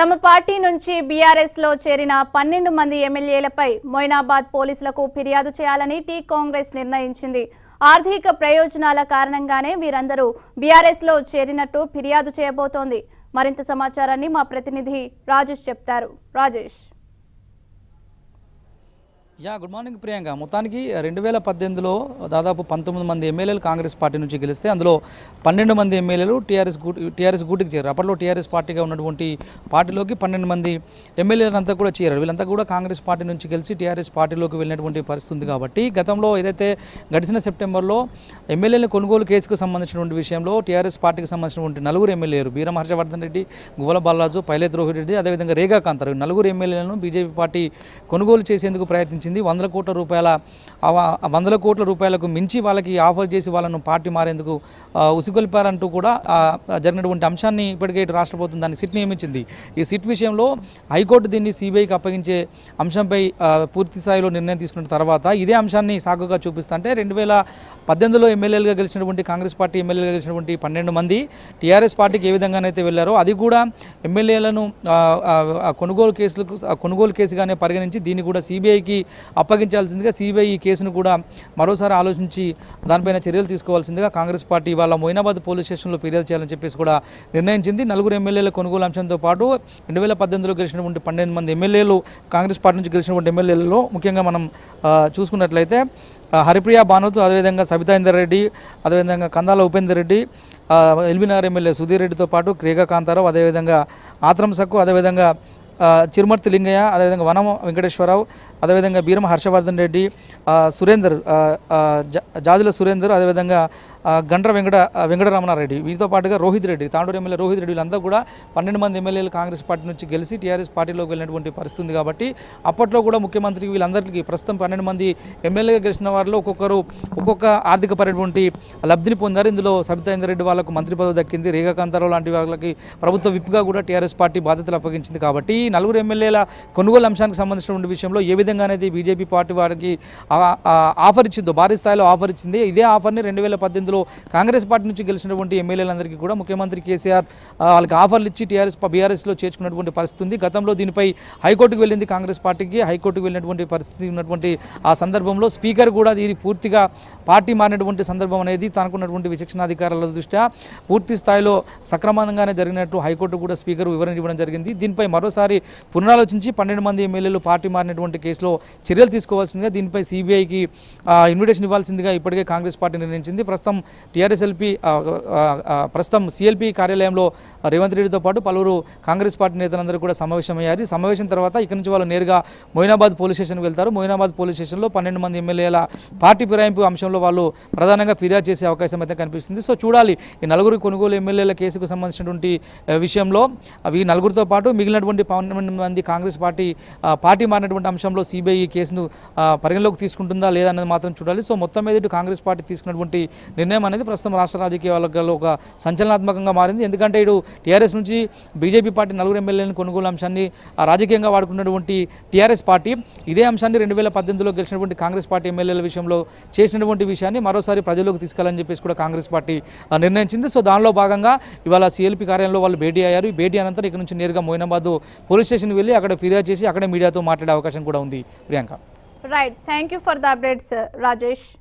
తమ పార్టీ నుంచి బీఆర్ఎస్ లో చేరిన పన్నెండు మంది ఎమ్మెల్యేలపై మొయినాబాద్ పోలీసులకు ఫిర్యాదు చేయాలని టీ కాంగ్రెస్ నిర్ణయించింది ఆర్థిక ప్రయోజనాల కారణంగానే వీరందరూ బీఆర్ఎస్ లో చేరినట్టు ఫిర్యాదు చేయబోతోంది మరింత సమాచారాన్ని మా ప్రతినిధి రాజేష్ చెప్తారు Rajesh yeah good morning Priyanka మొత్తానికి రెండు వేల పద్దెనిమిదిలో దాదాపు పంతొమ్మిది మంది ఎమ్మెల్యేలు కాంగ్రెస్ పార్టీ నుంచి గెలిస్తే అందులో పన్నెండు మంది ఎమ్మెల్యేలు టీఆర్ఎస్ గూ టీఆర్ఎస్ గూటికి చేరారు అప్పట్లో టీఆర్ఎస్ పార్టీగా ఉన్నటువంటి పార్టీలోకి పన్నెండు మంది ఎమ్మెల్యేలంతా కూడా చేరారు వీళ్ళంతా కూడా కాంగ్రెస్ పార్టీ నుంచి గెలిచి టీఆర్ఎస్ పార్టీలోకి వెళ్ళినటువంటి పరిస్థితి ఉంది కాబట్టి గతంలో ఏదైతే గడిచిన సెప్టెంబర్లో ఎమ్మెల్యేల కొనుగోలు కేసుకు సంబంధించినటువంటి విషయంలో టీఆర్ఎస్ పార్టీకి సంబంధించినటువంటి నలుగురు ఎమ్మెల్యేలు బీరం హర్షవర్ధన్ రెడ్డి గువల బాలరాజు పైలేత్ రెడ్డి అదేవిధంగా రేగా కాంతారు నలుగురు ఎమ్మెల్యేలను బీజేపీ పార్టీ కొనుగోలు చేసేందుకు ప్రయత్నించింది చేసింది వందల కోట్ల రూపాయల వందల కోట్ల రూపాయలకు మించి వాళ్ళకి ఆఫర్ చేసి వాళ్ళను పార్టీ మారేందుకు ఉసుగొల్పారంటూ కూడా జరిగినటువంటి అంశాన్ని ఇప్పటికే రాష్ట్ర ప్రభుత్వం దాన్ని సిట్ నియమించింది ఈ సిట్ విషయంలో హైకోర్టు దీన్ని సిబిఐకి అప్పగించే అంశంపై పూర్తి స్థాయిలో నిర్ణయం తీసుకున్న తర్వాత ఇదే అంశాన్ని సాగుగా చూపిస్తుంటే రెండు వేల పద్దెనిమిదిలో ఎమ్మెల్యేలుగా గెలిచినటువంటి కాంగ్రెస్ పార్టీ ఎమ్మెల్యేలుగా గెలిచినటువంటి పన్నెండు మంది టీఆర్ఎస్ పార్టీకి ఏ విధంగానైతే వెళ్ళారో అది కూడా ఎమ్మెల్యేలను కొనుగోలు కేసులకు కొనుగోలు కేసుగానే పరిగణించి దీన్ని కూడా సిబిఐకి అప్పగించాల్సిందిగా సిబిఐ ఈ కేసును కూడా మరోసారి ఆలోచించి దానిపైన చర్యలు తీసుకోవాల్సిందిగా కాంగ్రెస్ పార్టీ వాళ్ళ మొయినాబాద్ పోలీస్ స్టేషన్లో ఫిర్యాదు చేయాలని చెప్పేసి కూడా నిర్ణయించింది నలుగురు ఎమ్మెల్యేల కొనుగోలు అంశంతో పాటు రెండు వేల పద్దెనిమిదిలో గెలిచినటువంటి పన్నెండు మంది ఎమ్మెల్యేలు కాంగ్రెస్ పార్టీ నుంచి గెలిచినటువంటి ఎమ్మెల్యేలలో ముఖ్యంగా మనం చూసుకున్నట్లయితే హరిప్రియ భానుత్ అదేవిధంగా సబితా ఇందర్ రెడ్డి అదేవిధంగా కందాల ఉపేందర్ రెడ్డి ఎల్బీనగర్ ఎమ్మెల్యే సుధీర్ రెడ్డితో పాటు క్రీగా కాంతారావు అదేవిధంగా ఆత్రంసక్కు అదేవిధంగా చిరుమర్తి లింగయ్య అదేవిధంగా వనం వెంకటేశ్వరరావు అదేవిధంగా బీరం హర్షవర్ధన్ రెడ్డి సురేందర్ జాజుల సురేందర్ అదేవిధంగా గండ్ర వెంకట వెంకటరమణారెడ్డి వీరితో పాటుగా రోహిత్ రెడ్డి తాండూరు ఎమ్మెల్యే రోహిత్ రెడ్డి వీళ్ళంతా కూడా పన్నెండు మంది ఎమ్మెల్యేలు కాంగ్రెస్ పార్టీ నుంచి గెలిచి టీఆర్ఎస్ పార్టీలోకి వెళ్ళినటువంటి పరిస్థితి ఉంది కాబట్టి అప్పట్లో కూడా ముఖ్యమంత్రికి వీళ్ళందరికీ ప్రస్తుతం పన్నెండు మంది ఎమ్మెల్యేగా గెలిచిన వారిలో ఒక్కొక్కరు ఒక్కొక్క ఆర్థికపరటువంటి లబ్ధిని పొందారు ఇందులో సబితా రెడ్డి వాళ్ళకు మంత్రి పదవి దక్కింది రేఖాకాంతారావు లాంటి వాళ్ళకి ప్రభుత్వ విప్గా కూడా టీఆర్ఎస్ పార్టీ బాధ్యతలు అప్పగించింది కాబట్టి ఈ నలుగురు ఎమ్మెల్యేల కొనుగోలు అంశానికి సంబంధించినటువంటి విషయంలో ఏ విధంగా విధంగానైతే బీజేపీ పార్టీ వారికి ఆఫర్ ఇచ్చిందో భారీ స్థాయిలో ఆఫర్ ఇచ్చింది ఇదే ఆఫర్ని రెండు వేల పద్దెనిమిదిలో కాంగ్రెస్ పార్టీ నుంచి గెలిచినటువంటి ఎమ్మెల్యేలందరికీ కూడా ముఖ్యమంత్రి కేసీఆర్ వాళ్ళకి ఆఫర్లు ఇచ్చి టీఆర్ఎస్ బీఆర్ఎస్లో చేర్చుకున్నటువంటి పరిస్థితి ఉంది గతంలో దీనిపై హైకోర్టుకు వెళ్ళింది కాంగ్రెస్ పార్టీకి హైకోర్టుకు వెళ్ళినటువంటి పరిస్థితి ఉన్నటువంటి ఆ సందర్భంలో స్పీకర్ కూడా ఇది పూర్తిగా పార్టీ మారినటువంటి సందర్భం అనేది తనకున్నటువంటి విచక్షణాధికారాల దృష్ట్యా పూర్తి స్థాయిలో సక్రమంగానే జరిగినట్టు హైకోర్టు కూడా స్పీకర్ వివరణ ఇవ్వడం జరిగింది దీనిపై మరోసారి పునరాలోచించి పన్నెండు మంది ఎమ్మెల్యేలు పార్టీ మారినటువంటి కేసు కేసులో చర్యలు తీసుకోవాల్సిందిగా దీనిపై సిబిఐకి ఇన్విటేషన్ ఇవ్వాల్సిందిగా ఇప్పటికే కాంగ్రెస్ పార్టీ నిర్ణయించింది ప్రస్తుతం టీఆర్ఎస్ ప్రస్తుతం సిఎల్పి కార్యాలయంలో రేవంత్ రెడ్డితో పాటు పలువురు కాంగ్రెస్ పార్టీ నేతలందరూ కూడా సమావేశమయ్యారు సమావేశం తర్వాత ఇక్కడి నుంచి వాళ్ళు నేరుగా మొయినాబాద్ పోలీస్ స్టేషన్కి వెళ్తారు మొయినాబాద్ పోలీస్ స్టేషన్లో పన్నెండు మంది ఎమ్మెల్యేల పార్టీ ఫిరాయింపు అంశంలో వాళ్ళు ప్రధానంగా ఫిర్యాదు చేసే అవకాశం అయితే కనిపిస్తుంది సో చూడాలి ఈ నలుగురు కొనుగోలు ఎమ్మెల్యేల కేసుకు సంబంధించినటువంటి విషయంలో ఈ నలుగురితో పాటు మిగిలినటువంటి పన్నెండు మంది కాంగ్రెస్ పార్టీ పార్టీ మారినటువంటి అంశంలో సిబిఐ ఈ కేసును పరిగణలోకి తీసుకుంటుందా లేదా అనేది మాత్రం చూడాలి సో మొత్తం మీద ఇటు కాంగ్రెస్ పార్టీ తీసుకున్నటువంటి నిర్ణయం అనేది ప్రస్తుతం రాష్ట్ర రాజకీయ వర్గాల్లో ఒక సంచలనాత్మకంగా మారింది ఎందుకంటే ఇటు టీఆర్ఎస్ నుంచి బీజేపీ పార్టీ నలుగురు ఎమ్మెల్యేలను కొనుగోలు అంశాన్ని రాజకీయంగా వాడుకున్నటువంటి టీఆర్ఎస్ పార్టీ ఇదే అంశాన్ని రెండు వేల పద్దెనిమిదిలో గెలిచినటువంటి కాంగ్రెస్ పార్టీ ఎమ్మెల్యేల విషయంలో చేసినటువంటి విషయాన్ని మరోసారి ప్రజల్లోకి తీసుకెళ్ళని చెప్పేసి కూడా కాంగ్రెస్ పార్టీ నిర్ణయించింది సో దానిలో భాగంగా ఇవాళ సిఎల్పి కార్యాలయంలో వాళ్ళు భేటీ అయ్యారు భేటీ అనంతరం ఇక్కడ నుంచి నేరుగా మోయినాబాద్ పోలీస్ స్టేషన్ వెళ్ళి అక్కడ ఫిర్యాదు చేసి అక్కడ మీడియాతో మాట్లాడే అవకాశం కూడా ఉంది Priyanka. Right. Thank you for the updates, Rajesh.